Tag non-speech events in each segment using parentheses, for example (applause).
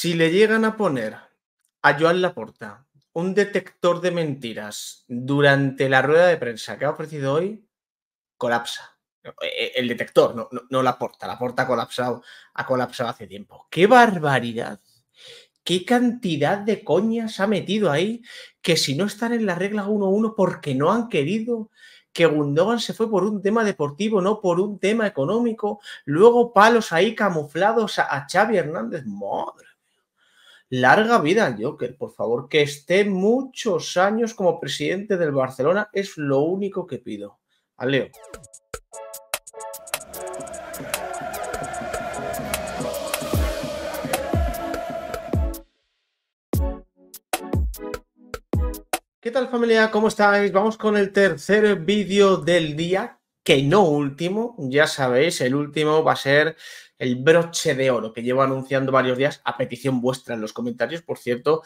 Si le llegan a poner a Joan Laporta un detector de mentiras durante la rueda de prensa que ha ofrecido hoy, colapsa. E, e, el detector, no, no, la porta, la porta ha colapsado, ha colapsado hace tiempo. ¡Qué barbaridad! qué cantidad de coñas ha metido ahí que si no están en la regla 1-1 porque no han querido que Gundogan se fue por un tema deportivo, no por un tema económico, luego palos ahí camuflados a, Xavi Hernández, madre Larga vida Joker, por favor, que esté muchos años como presidente del Barcelona, es lo único que pido. Al Leo. ¿Qué tal familia? ¿Cómo estáis? Vamos con el tercer vídeo del día que no último, ya sabéis, el último va a ser el broche de oro que llevo anunciando varios días a petición vuestra en los comentarios, por cierto,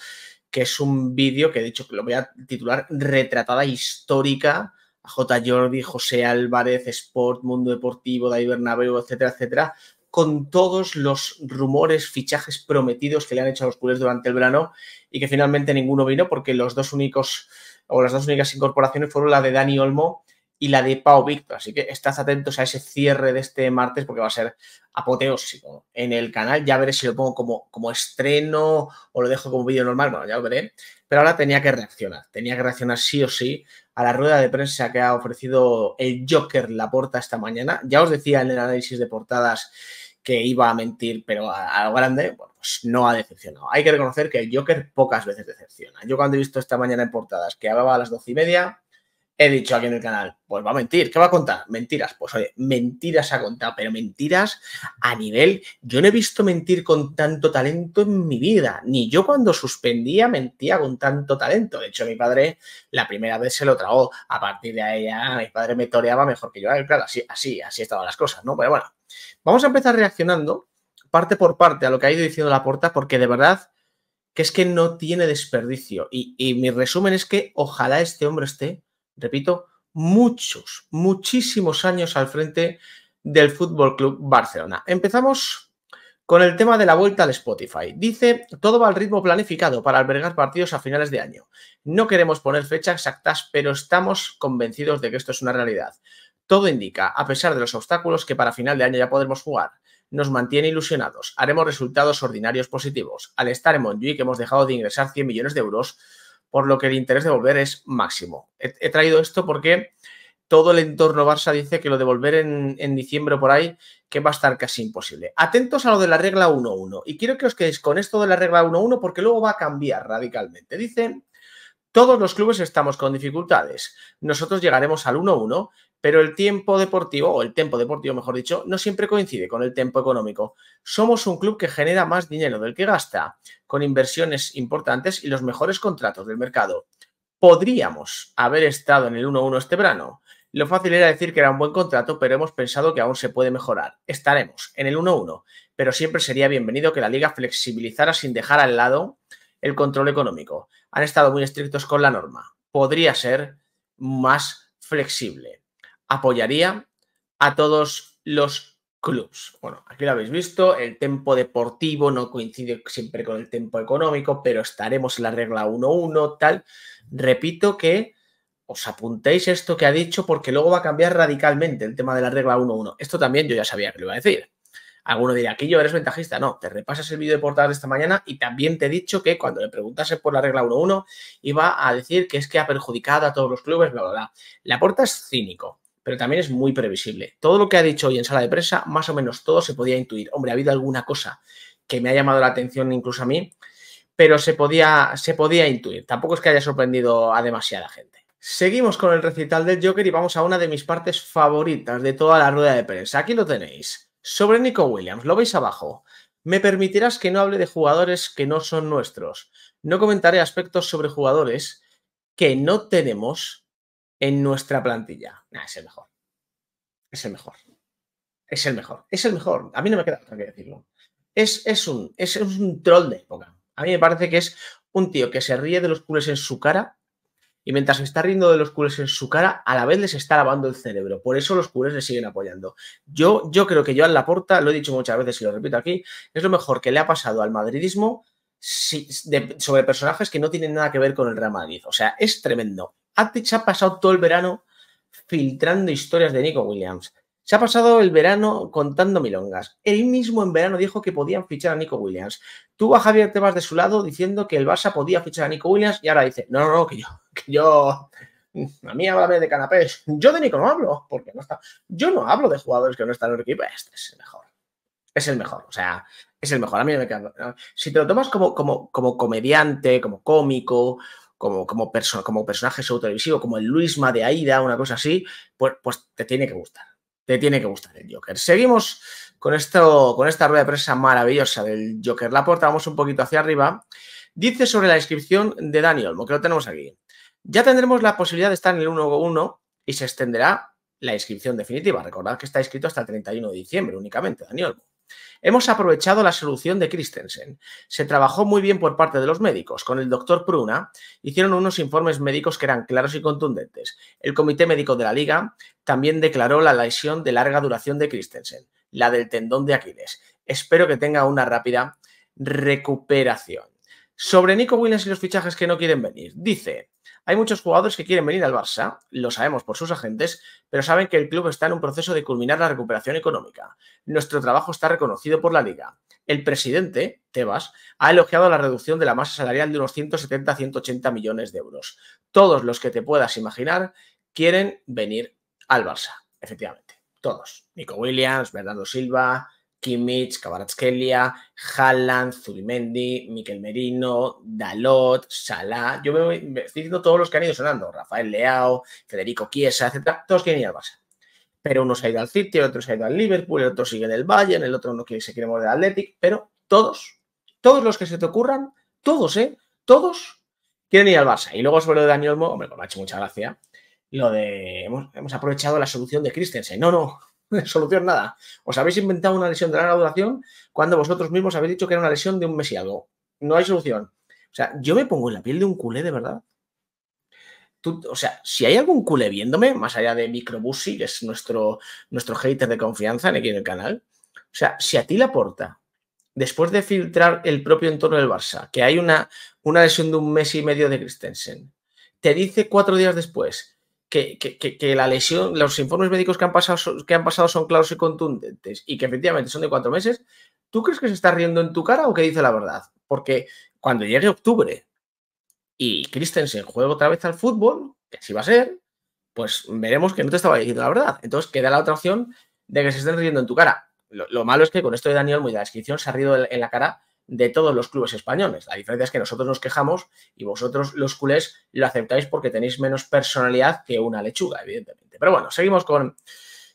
que es un vídeo que he dicho que lo voy a titular Retratada Histórica a J. Jordi, José Álvarez, Sport, Mundo Deportivo, David Bernabeu, etcétera, etcétera, con todos los rumores, fichajes prometidos que le han hecho a los culés durante el verano y que finalmente ninguno vino porque los dos únicos o las dos únicas incorporaciones fueron la de Dani Olmo y la de Pau Víctor. Así que estad atentos a ese cierre de este martes porque va a ser apoteósico en el canal. Ya veré si lo pongo como, como estreno o lo dejo como vídeo normal. Bueno, ya lo veré. Pero ahora tenía que reaccionar. Tenía que reaccionar sí o sí a la rueda de prensa que ha ofrecido el Joker la porta esta mañana. Ya os decía en el análisis de portadas que iba a mentir, pero a, lo grande, pues no ha decepcionado. Hay que reconocer que el Joker pocas veces decepciona. Yo cuando he visto esta mañana en portadas que hablaba a las doce y media, he dicho aquí en el canal, pues va a mentir, ¿qué va a contar? Mentiras, pues oye, mentiras ha contado, pero mentiras a nivel, yo no he visto mentir con tanto talento en mi vida, ni yo cuando suspendía mentía con tanto talento, de hecho mi padre la primera vez se lo tragó, a partir de ahí mi padre me toreaba mejor que yo, claro, así, así, así estaban las cosas, ¿no? Pero bueno, vamos a empezar reaccionando parte por parte a lo que ha ido diciendo la porta, porque de verdad que es que no tiene desperdicio. y mi resumen es que ojalá este hombre esté repito, muchos, muchísimos años al frente del Fútbol Club Barcelona. Empezamos con el tema de la vuelta al Spotify. Dice, todo va al ritmo planificado para albergar partidos a finales de año. No queremos poner fechas exactas, pero estamos convencidos de que esto es una realidad. Todo indica, a pesar de los obstáculos, que para final de año ya podremos jugar. Nos mantiene ilusionados. Haremos resultados ordinarios positivos. Al estar en que hemos dejado de ingresar 100 millones de euros por lo que el interés de volver es máximo. He, traído esto porque todo el entorno Barça dice que lo de volver en, diciembre por ahí, que va a estar casi imposible. Atentos a lo de la regla 1-1. Y quiero que os quedéis con esto de la regla 1-1 porque luego va a cambiar radicalmente. Dice, todos los clubes estamos con dificultades. Nosotros llegaremos al 1-1 pero el tiempo deportivo, o el tiempo deportivo mejor dicho, no siempre coincide con el tiempo económico. Somos un club que genera más dinero del que gasta, con inversiones importantes y los mejores contratos del mercado. Podríamos haber estado en el 1-1 este verano. Lo fácil era decir que era un buen contrato, pero hemos pensado que aún se puede mejorar. Estaremos en el 1-1, pero siempre sería bienvenido que la liga flexibilizara sin dejar al lado el control económico. Han estado muy estrictos con la norma. Podría ser más flexible apoyaría a todos los clubs. Bueno, aquí lo habéis visto, el tempo deportivo no coincide siempre con el tiempo económico, pero estaremos en la regla 1-1, tal. Repito que os apuntéis esto que ha dicho porque luego va a cambiar radicalmente el tema de la regla 1-1. Esto también yo ya sabía que lo iba a decir. Alguno dirá, aquí yo eres ventajista. No, te repasas el vídeo de portada de esta mañana y también te he dicho que cuando le preguntase por la regla 1-1 iba a decir que es que ha perjudicado a todos los clubes, bla, bla, La puerta es cínico pero también es muy previsible. Todo lo que ha dicho hoy en sala de prensa, más o menos todo se podía intuir. Hombre, ha habido alguna cosa que me ha llamado la atención incluso a mí, pero se podía, se podía intuir. Tampoco es que haya sorprendido a demasiada gente. Seguimos con el recital del Joker y vamos a una de mis partes favoritas de toda la rueda de prensa. Aquí lo tenéis. Sobre Nico Williams, lo veis abajo. Me permitirás que no hable de jugadores que no son nuestros. No comentaré aspectos sobre jugadores que no tenemos en nuestra plantilla. es el mejor. Es el mejor. Es el mejor. Es el mejor. A mí no me queda otra que decirlo. Es, un, es, un troll de época. A mí me parece que es un tío que se ríe de los culés en su cara y mientras se está riendo de los culés en su cara, a la vez les está lavando el cerebro. Por eso los culés le siguen apoyando. Yo, yo creo que La Porta lo he dicho muchas veces y lo repito aquí, es lo mejor que le ha pasado al madridismo sobre personajes que no tienen nada que ver con el Real Madrid. O sea, es tremendo. Atich se ha pasado todo el verano filtrando historias de Nico Williams. Se ha pasado el verano contando milongas. Él mismo en verano dijo que podían fichar a Nico Williams. Tú a Javier te vas de su lado diciendo que el Barça podía fichar a Nico Williams y ahora dice, no, no, no, que yo, (laughs) que yo, a mí háblame de canapés. Yo de Nico no hablo, porque no está. Yo no hablo de jugadores que no están en el equipo. Este es el mejor. Es el mejor, o sea, es el mejor. A mí me queda... Si te lo tomas como, como, como comediante, como cómico, como, como, perso como personaje televisivo, como el Luisma de Aida, una cosa así, pues, pues te tiene que gustar. Te tiene que gustar el Joker. Seguimos con, esto, con esta rueda de prensa maravillosa del Joker. La porta, vamos un poquito hacia arriba. Dice sobre la inscripción de Daniel, Olmo, que lo tenemos aquí. Ya tendremos la posibilidad de estar en el 1-1 y se extenderá la inscripción definitiva. Recordad que está inscrito hasta el 31 de diciembre únicamente, Daniel Hemos aprovechado la solución de Christensen. Se trabajó muy bien por parte de los médicos. Con el doctor Pruna hicieron unos informes médicos que eran claros y contundentes. El Comité Médico de la Liga también declaró la lesión de larga duración de Christensen, la del tendón de Aquiles. Espero que tenga una rápida recuperación. Sobre Nico Williams y los fichajes que no quieren venir. Dice, hay muchos jugadores que quieren venir al Barça, lo sabemos por sus agentes, pero saben que el club está en un proceso de culminar la recuperación económica. Nuestro trabajo está reconocido por la liga. El presidente, Tebas, ha elogiado la reducción de la masa salarial de unos 170 180 millones de euros. Todos los que te puedas imaginar quieren venir al Barça, efectivamente. Todos. Nico Williams, Bernardo Silva, Kimmich, Kvaratskhelia, Haaland, Zurimendi, Miquel Merino, Dalot, Salah. Yo me, estoy diciendo todos los que han ido sonando. Rafael Leao, Federico Chiesa, etc. Todos quieren ir al Barça. Pero uno se ha ido al City, el otro se ha ido al Liverpool, el otro sigue en el Bayern, el otro no quiere, se quiere mover al Athletic. Pero todos, todos los que se te ocurran, todos, ¿eh? Todos quieren ir al Barça. Y luego sobre lo de Daniel Mo... hombre, me ha hecho mucha gracia. Lo de hemos, hemos aprovechado la solución de Christensen. No, no, (laughs) solución nada. Os habéis inventado una lesión de larga duración cuando vosotros mismos habéis dicho que era una lesión de un mes y algo. No hay solución. O sea, yo me pongo en la piel de un culé de verdad. Tú, o sea, si hay algún culé viéndome, más allá de Microbusi, que es nuestro, nuestro hater de confianza aquí en el canal, o sea, si a ti la porta, después de filtrar el propio entorno del Barça, que hay una, una lesión de un mes y medio de Christensen, te dice cuatro días después, que, la lesión, los informes médicos que han, pasado, que han pasado son claros y contundentes y que efectivamente son de cuatro meses, ¿tú crees que se está riendo en tu cara o que dice la verdad? Porque cuando llegue octubre y Christensen juega otra vez al fútbol, que así va a ser, pues veremos que no te estaba diciendo la verdad. Entonces queda la otra opción de que se estén riendo en tu cara. Lo, malo es que con esto de Daniel, muy de la descripción, se ha rido en la cara de todos los clubes españoles. La diferencia es que nosotros nos quejamos y vosotros los culés lo aceptáis porque tenéis menos personalidad que una lechuga, evidentemente. Pero bueno, seguimos con,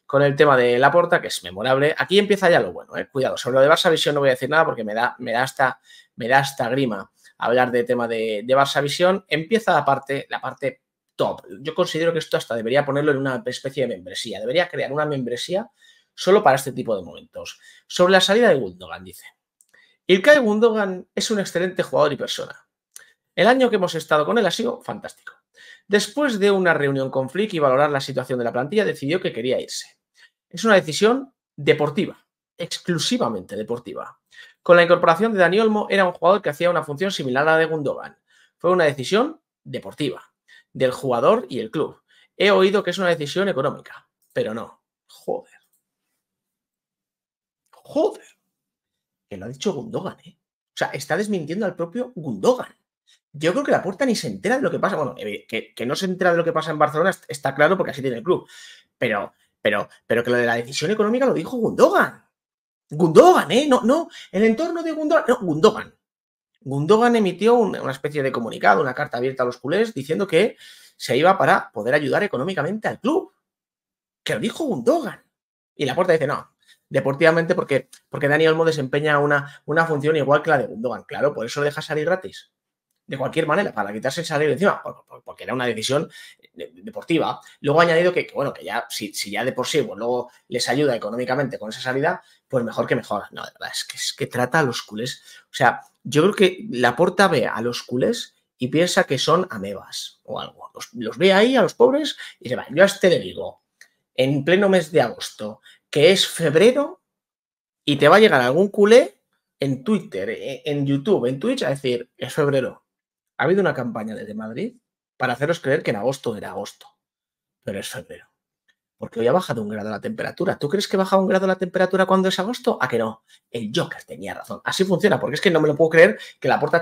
con el tema de la porta, que es memorable. Aquí empieza ya lo bueno, ¿eh? cuidado. Sobre lo de Barça Visión no voy a decir nada porque me da, me da, hasta, me da hasta grima hablar de tema de, Barça Visión. Empieza la parte, la parte top. Yo considero que esto hasta debería ponerlo en una especie de membresía. Debería crear una membresía solo para este tipo de momentos. Sobre la salida de Gundogan, dice. Ilkay Gundogan es un excelente jugador y persona. El año que hemos estado con él ha sido fantástico. Después de una reunión con Flick y valorar la situación de la plantilla, decidió que quería irse. Es una decisión deportiva, exclusivamente deportiva. Con la incorporación de Dani Olmo era un jugador que hacía una función similar a la de Gundogan. Fue una decisión deportiva, del jugador y el club. He oído que es una decisión económica, pero no. Joder. Joder que lo ha dicho Gundogan, ¿eh? O sea, está desmintiendo al propio Gundogan. Yo creo que la puerta ni se entera de lo que pasa. Bueno, eh, que, no se entera de lo que pasa en Barcelona está claro porque así tiene el club. Pero, pero, pero que lo de la decisión económica lo dijo Gundogan. Gundogan, ¿eh? No, no, el entorno de Gundogan. No, Gundogan. Gundogan emitió una especie de comunicado, una carta abierta a los culés, diciendo que se iba para poder ayudar económicamente al club. Que lo dijo Gundogan. Y la puerta dice, no, deportivamente porque, porque Dani Olmo desempeña una, una función igual que la de Gundogan. Claro, por eso deja salir gratis. De cualquier manera, para quitarse el salario encima, porque era una decisión deportiva. Luego ha añadido que, bueno, que ya, si, ya de por sí, lo luego les ayuda económicamente con esa salida, pues mejor que mejor. No, de verdad, es que, es que trata a los culés. O sea, yo creo que la porta ve a los culés y piensa que son amebas o algo. Los, ve ahí a los pobres y se va. Yo a este le digo, en pleno mes de agosto, que es febrero y te va a llegar algún culé en Twitter, e, en YouTube, en Twitch a decir, es febrero. Ha habido una campaña desde Madrid para haceros creer que en agosto era agosto, pero es febrero. Porque hoy ha bajado un grado la temperatura. ¿Tú crees que baja un grado la temperatura cuando es agosto? ¿A que no? El Joker tenía razón. Así funciona, porque es que no me lo puedo creer que la puerta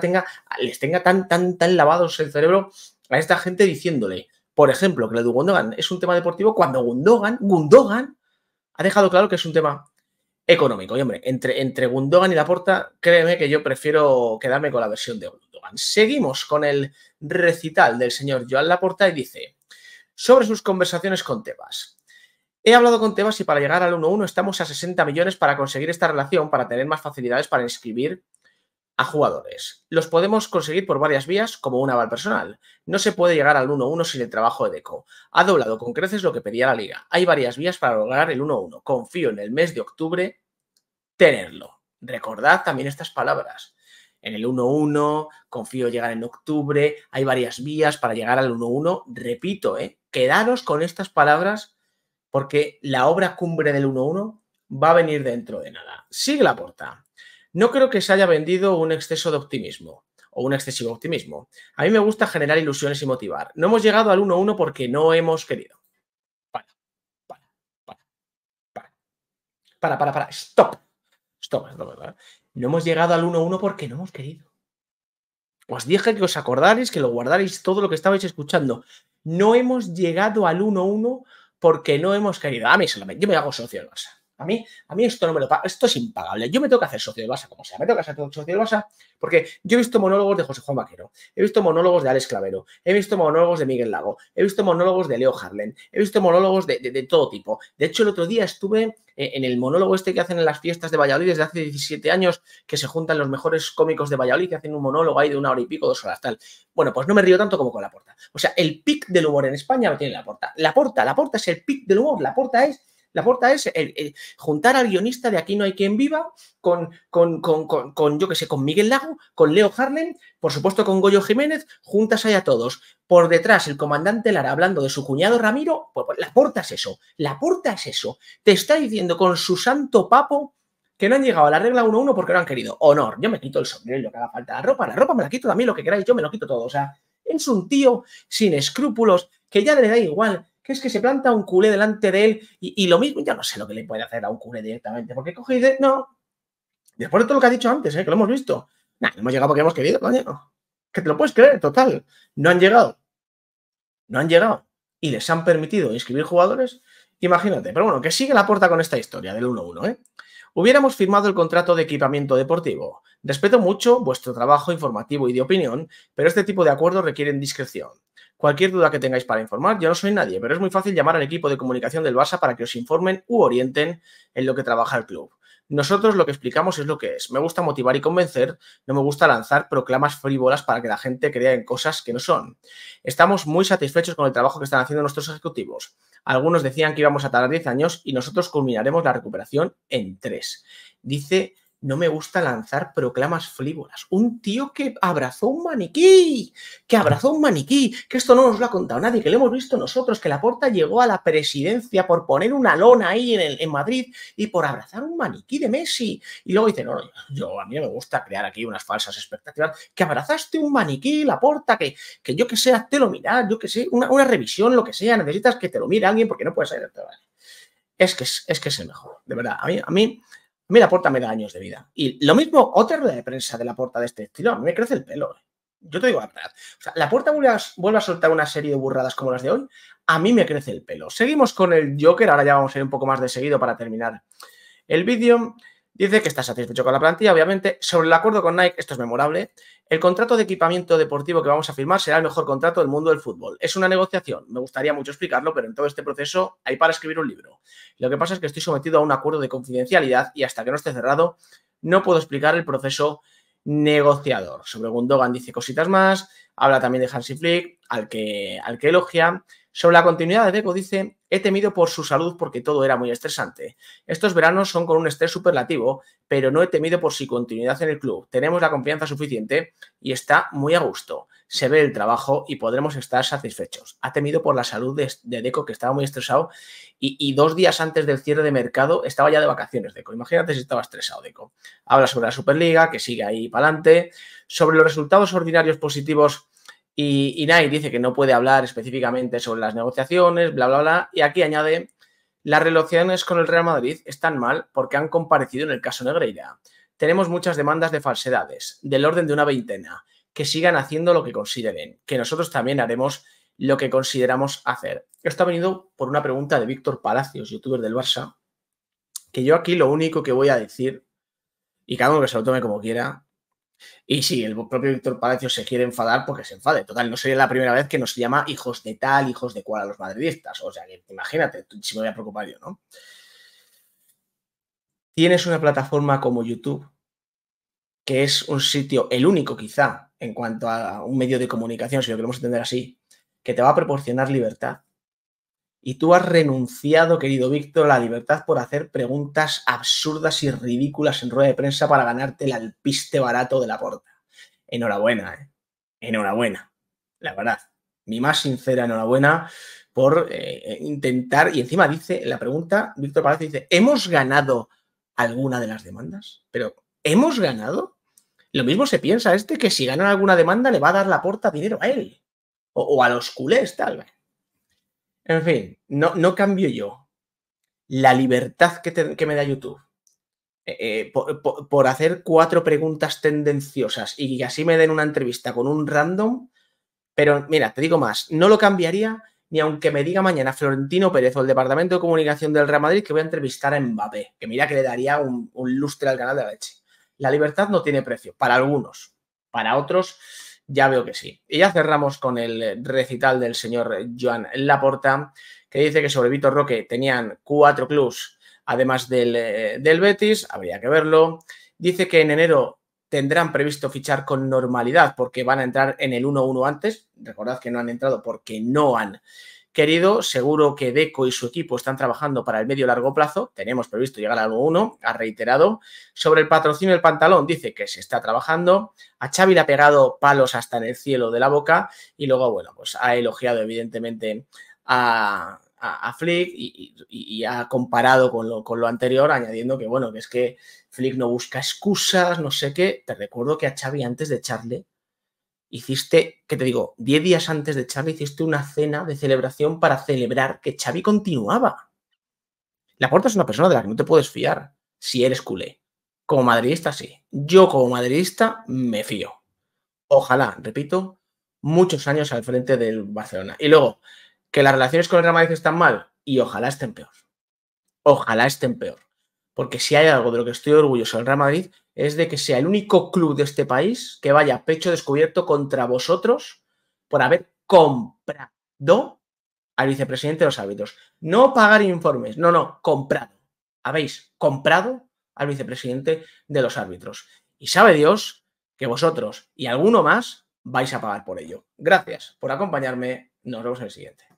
les tenga tan, tan, tan lavados el cerebro a esta gente diciéndole, por ejemplo, que lo de Gundogan es un tema deportivo cuando Gundogan, Gundogan ha dejado claro que es un tema económico. Y hombre, entre, entre Gundogan y Laporta, créeme que yo prefiero quedarme con la versión de Gundogan. Seguimos con el recital del señor Joan Laporta y dice, sobre sus conversaciones con Tebas. He hablado con Tebas y para llegar al 1-1 estamos a 60 millones para conseguir esta relación, para tener más facilidades para inscribir a jugadores. Los podemos conseguir por varias vías, como un aval personal. No se puede llegar al 1-1 sin el trabajo de Deco. Ha doblado con creces lo que pedía la liga. Hay varias vías para lograr el 1-1. Confío en el mes de octubre tenerlo. Recordad también estas palabras. En el 1-1, confío llegar en octubre, hay varias vías para llegar al 1-1. Repito, eh, quedaros con estas palabras porque la obra cumbre del 1-1 va a venir dentro de nada. Sigue la puerta. No creo que se haya vendido un exceso de optimismo o un excesivo optimismo. A mí me gusta generar ilusiones y motivar. No hemos llegado al 1-1 porque no hemos querido. Para, para, para, para. Para, para, para. Stop. Stop, stop No hemos llegado al 1-1 porque no hemos querido. Os dije que os acordaréis, que lo guardaréis todo lo que estabais escuchando. No hemos llegado al 1-1 porque no hemos querido. A mí solamente, yo me hago socio del Barça. A mí, a mí esto no me lo paga, esto es impagable. Yo me tengo que hacer socio de basa como sea, me tengo que hacer socio de basa porque yo he visto monólogos de José Juan Vaquero, he visto monólogos de Alex Clavero, he visto monólogos de Miguel Lago, he visto monólogos de Leo Harlen, he visto monólogos de, todo tipo. De hecho, el otro día estuve e-, en el monólogo este que hacen en las fiestas de Valladolid desde hace 17 años, que se juntan los mejores cómicos de Valladolid, que hacen un monólogo ahí de una hora y pico, dos horas, tal. Bueno, pues no me río tanto como con la porta. O sea, el pic del humor en España lo tiene la porta. La porta, la porta es el pic del humor, la porta es la puerta es juntar al guionista de Aquí no hay quien viva con, con, yo que sé, con Miguel Lago, con Leo Harlem, por supuesto con Goyo Jiménez, juntas ahí a todos. Por detrás, el comandante Lara hablando de su cuñado Ramiro, pues, pues la puerta es eso, la puerta es eso. Te está diciendo con su santo papo que no han llegado a la regla 1-1 porque no han querido. Honor, yo me quito el sombrero que haga falta. La ropa, la ropa me la quito también, lo que queráis, yo me lo quito todo. O sea, es un tío sin escrúpulos que ya le da igual que es que se planta un culé delante de él y, lo mismo, ya no sé lo que le puede hacer a un culé directamente, porque coge y dice, no, después de todo lo que ha dicho antes, ¿eh? que lo hemos visto, nah, hemos llegado porque hemos querido, coño, que te lo puedes creer, total, no han llegado, no han llegado y les han permitido inscribir jugadores, imagínate, pero bueno, que sigue la puerta con esta historia del 1-1, ¿eh? Hubiéramos firmado el contrato de equipamiento deportivo. Respeto mucho vuestro trabajo informativo y de opinión, pero este tipo de acuerdos requieren discreción. Cualquier duda que tengáis para informar, yo no soy nadie, pero es muy fácil llamar al equipo de comunicación del Barça para que os informen u orienten en lo que trabaja el club. Nosotros lo que explicamos es lo que es. Me gusta motivar y convencer, no me gusta lanzar proclamas frívolas para que la gente crea en cosas que no son. Estamos muy satisfechos con el trabajo que están haciendo nuestros ejecutivos. Algunos decían que íbamos a tardar 10 años y nosotros culminaremos la recuperación en 3. Dice no me gusta lanzar proclamas frívolas. Un tío que abrazó un maniquí, que abrazó un maniquí, que esto no nos lo ha contado nadie, que lo hemos visto nosotros, que la porta llegó a la presidencia por poner una lona ahí en, Madrid y por abrazar un maniquí de Messi. Y luego dice, no, yo a mí me gusta crear aquí unas falsas expectativas, que abrazaste un maniquí, la porta, que, que yo que sea, te lo mirad, yo que sé, una, revisión, lo que sea, necesitas que te lo mire alguien porque no puedes ser. Es que es, que es el mejor, de verdad. A mí, a mí me la puerta me da años de vida. Y lo mismo, otra rueda de prensa de la puerta de este estilo, a mí me crece el pelo. ¿eh? Yo te digo la verdad. O sea, la puerta vuelve a, soltar una serie de burradas como las de hoy. A mí me crece el pelo. Seguimos con el Joker. Ahora ya vamos a ir un poco más de seguido para terminar el vídeo. Dice que está satisfecho con la plantilla, obviamente. Sobre el acuerdo con Nike, esto es memorable. El contrato de equipamiento deportivo que vamos a firmar será el mejor contrato del mundo del fútbol. Es una negociación. Me gustaría mucho explicarlo, pero en todo este proceso hay para escribir un libro. Lo que pasa es que estoy sometido a un acuerdo de confidencialidad y hasta que no esté cerrado no puedo explicar el proceso negociador. Sobre Gundogan dice cositas más, habla también de Hansi Flick, al que, al que elogia, sobre la continuidad de Deco dice, he temido por su salud porque todo era muy estresante. Estos veranos son con un estrés superlativo, pero no he temido por su continuidad en el club. Tenemos la confianza suficiente y está muy a gusto. Se ve el trabajo y podremos estar satisfechos. Ha temido por la salud de, Deco que estaba muy estresado y, y, dos días antes del cierre de mercado estaba ya de vacaciones Deco. Imagínate si estaba estresado Deco. Habla sobre la Superliga, que sigue ahí para adelante, sobre los resultados ordinarios positivos y, y dice que no puede hablar específicamente sobre las negociaciones, bla, bla, bla. Y aquí añade, las relaciones con el Real Madrid están mal porque han comparecido en el caso Negreira. Tenemos muchas demandas de falsedades, del orden de una veintena, que sigan haciendo lo que consideren, que nosotros también haremos lo que consideramos hacer. Esto ha venido por una pregunta de Víctor Palacios, youtuber del Barça, que yo aquí lo único que voy a decir, y cada uno que se lo tome como quiera, y sí, el propio Víctor Palacio se quiere enfadar porque se enfade. Total, no sería la primera vez que nos llama hijos de tal, hijos de cual a los madridistas. O sea, que imagínate, si me voy a preocupar yo, ¿no? Tienes una plataforma como YouTube, que es un sitio, el único quizá, en cuanto a un medio de comunicación, si lo queremos entender así, que te va a proporcionar libertad. Y tú has renunciado, querido Víctor, a la libertad por hacer preguntas absurdas y ridículas en rueda de prensa para ganarte el alpiste barato de la porta. Enhorabuena, ¿eh? enhorabuena. La verdad, mi más sincera enhorabuena por eh, intentar. Y encima dice la pregunta, Víctor Palacio dice: ¿Hemos ganado alguna de las demandas? Pero, ¿hemos ganado? Lo mismo se piensa este que si ganan alguna demanda le va a dar la porta dinero a él o, o a los culés, tal vez. En fin, no, no cambio yo la libertad que, me da YouTube eh, eh, por, hacer cuatro preguntas tendenciosas y que así me den una entrevista con un random. Pero mira, te digo más, no lo cambiaría ni aunque me diga mañana Florentino Pérez o el Departamento de Comunicación del Real Madrid que voy a entrevistar a Mbappé, que mira que le daría un, un lustre al canal de la leche. La libertad no tiene precio, para algunos, para otros ya veo que sí. Y ya cerramos con el eh, recital del señor Joan Laporta, que dice que sobre Vitor Roque tenían cuatro clubs, además del, eh, del Betis, habría que verlo. Dice que en enero tendrán previsto fichar con normalidad porque van a entrar en el 1-1 antes. Recordad que no han entrado porque no han querido. Seguro que Deco y su equipo están trabajando para el medio largo plazo. Tenemos previsto llegar a algo uno, ha reiterado. Sobre el patrocinio del pantalón, dice que se está trabajando. A Xavi le ha pegado palos hasta en el cielo de la boca. Y luego, bueno, pues ha elogiado, evidentemente, a, Flick y, ha comparado con lo, anterior, añadiendo que, bueno, que es que Flick no busca excusas, no sé qué. Te recuerdo que a Xavi, antes de echarle, hiciste, que te digo, 10 días antes de Xavi hiciste una cena de celebración para celebrar que Xavi continuaba. La puerta es una persona de la que no te puedes fiar si eres culé. Como madridista, sí. Yo como madridista me fío. Ojalá, repito, muchos años al frente del Barcelona. Y luego, que las relaciones con el Real Madrid están mal y ojalá estén peor. Ojalá estén peor porque si hay algo de lo que estoy orgulloso en Real Madrid es de que sea el único club de este país que vaya pecho descubierto contra vosotros por haber comprado al vicepresidente de los árbitros. No pagar informes, no, no, comprado. Habéis comprado al vicepresidente de los árbitros. Y sabe Dios que vosotros y alguno más vais a pagar por ello. Gracias por acompañarme. Nos vemos en el siguiente.